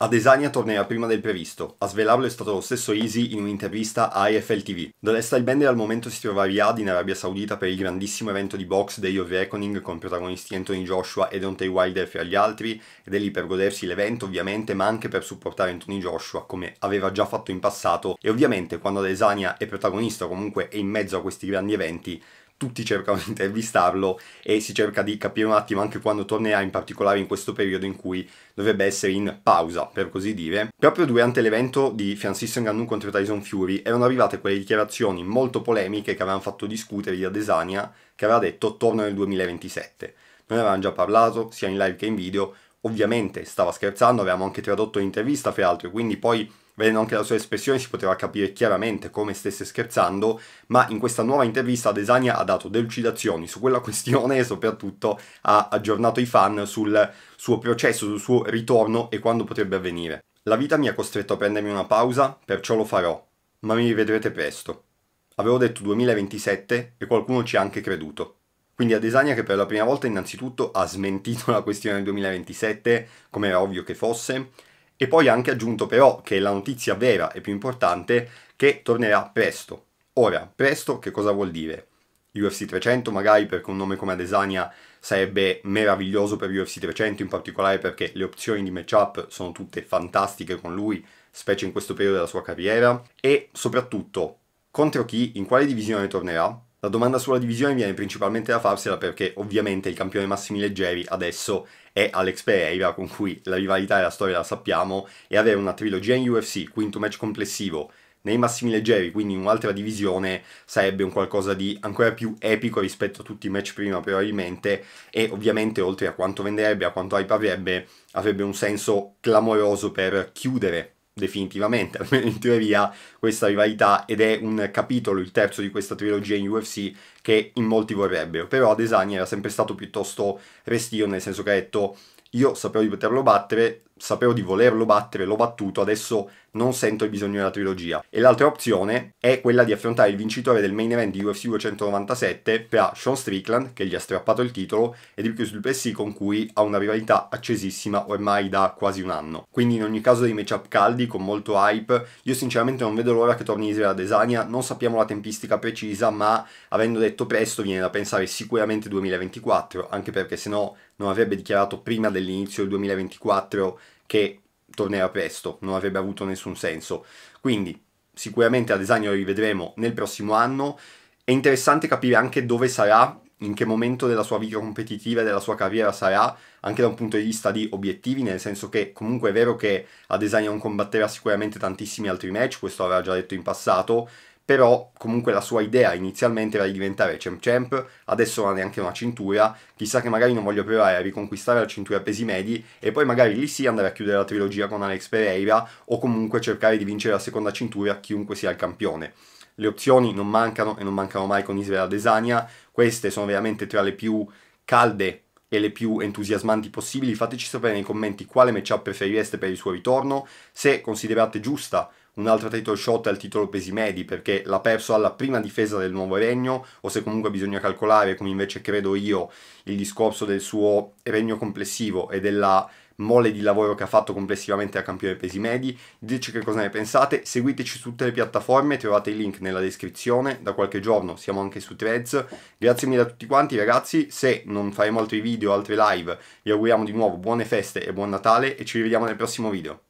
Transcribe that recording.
Adesanya tornerà prima del previsto, a svelarlo è stato lo stesso Easy in un'intervista a AFL TV. The Lifestyle Bender al momento si trova a Riyadh in Arabia Saudita per il grandissimo evento di box Day of Reckoning con protagonisti Anthony Joshua e Deontay Wilder fra gli altri, ed è lì per godersi l'evento ovviamente, ma anche per supportare Anthony Joshua come aveva già fatto in passato e ovviamente quando Adesanya è protagonista o comunque è in mezzo a questi grandi eventi tutti cercano di intervistarlo e si cerca di capire un attimo anche quando tornerà, in particolare in questo periodo in cui dovrebbe essere in pausa, per così dire. Proprio durante l'evento di Francis Ngannou contro Tyson Fury erano arrivate quelle dichiarazioni molto polemiche che avevano fatto discutere di Adesania, che aveva detto torno nel 2027. Noi avevamo già parlato, sia in live che in video, ovviamente stava scherzando, avevamo anche tradotto l'intervista, fra l'altro, quindi poi Vedendo anche la sua espressione si poteva capire chiaramente come stesse scherzando, ma in questa nuova intervista Adesanya ha dato delucidazioni su quella questione e soprattutto ha aggiornato i fan sul suo processo, sul suo ritorno e quando potrebbe avvenire. La vita mi ha costretto a prendermi una pausa, perciò lo farò, ma mi rivedrete presto. Avevo detto 2027 e qualcuno ci ha anche creduto. Quindi Adesanya che per la prima volta innanzitutto ha smentito la questione del 2027, come era ovvio che fosse, e poi ha anche aggiunto però, che è la notizia vera e più importante, che tornerà presto. Ora, presto che cosa vuol dire? UFC 300 magari perché un nome come Adesanya sarebbe meraviglioso per UFC 300 in particolare perché le opzioni di matchup sono tutte fantastiche con lui, specie in questo periodo della sua carriera e soprattutto contro chi, in quale divisione tornerà, la domanda sulla divisione viene principalmente da farsela perché ovviamente il campione massimi leggeri adesso è Alex Pereira con cui la rivalità e la storia la sappiamo e avere una trilogia in UFC, quinto match complessivo nei massimi leggeri, quindi in un'altra divisione, sarebbe un qualcosa di ancora più epico rispetto a tutti i match prima probabilmente e ovviamente oltre a quanto venderebbe, a quanto hype avrebbe, avrebbe un senso clamoroso per chiudere definitivamente, almeno in teoria, questa rivalità ed è un capitolo, il terzo di questa trilogia in UFC, che in molti vorrebbero. Però Adesanya era sempre stato piuttosto restio, nel senso che ha detto io sapevo di poterlo battere, sapevo di volerlo battere, l'ho battuto, adesso non sento il bisogno della trilogia. E l'altra opzione è quella di affrontare il vincitore del main event di UFC 297 tra Sean Strickland, che gli ha strappato il titolo, e di Chris Duplessis con cui ha una rivalità accesissima ormai da quasi un anno. Quindi in ogni caso dei matchup caldi, con molto hype, io sinceramente non vedo l'ora che torni Israele Adesanya, non sappiamo la tempistica precisa, ma avendo detto presto viene da pensare sicuramente 2024, anche perché se no non avrebbe dichiarato prima dell'inizio del 2024 che tornerà presto, non avrebbe avuto nessun senso. Quindi sicuramente a design lo rivedremo nel prossimo anno. È interessante capire anche dove sarà, in che momento della sua vita competitiva e della sua carriera sarà, anche da un punto di vista di obiettivi, nel senso che comunque è vero che a design non combatterà sicuramente tantissimi altri match, questo aveva già detto in passato, però comunque la sua idea inizialmente era di diventare champ champ, adesso non ha neanche una cintura, chissà che magari non voglio provare a riconquistare la cintura pesi medi e poi magari lì sì andare a chiudere la trilogia con Alex Pereira o comunque cercare di vincere la seconda cintura chiunque sia il campione. Le opzioni non mancano e non mancano mai con Israel Adesania, queste sono veramente tra le più calde e le più entusiasmanti possibili. Fateci sapere nei commenti quale matchup preferireste per il suo ritorno, se considerate giusta un altro title shot al titolo pesi medi perché l'ha perso alla prima difesa del nuovo regno o se comunque bisogna calcolare come invece credo io il discorso del suo regno complessivo e della mole di lavoro che ha fatto complessivamente a campione pesi medi diteci che cosa ne pensate seguiteci su tutte le piattaforme trovate il link nella descrizione da qualche giorno siamo anche su threads grazie mille a tutti quanti ragazzi se non faremo altri video altre live vi auguriamo di nuovo buone feste e buon Natale e ci rivediamo nel prossimo video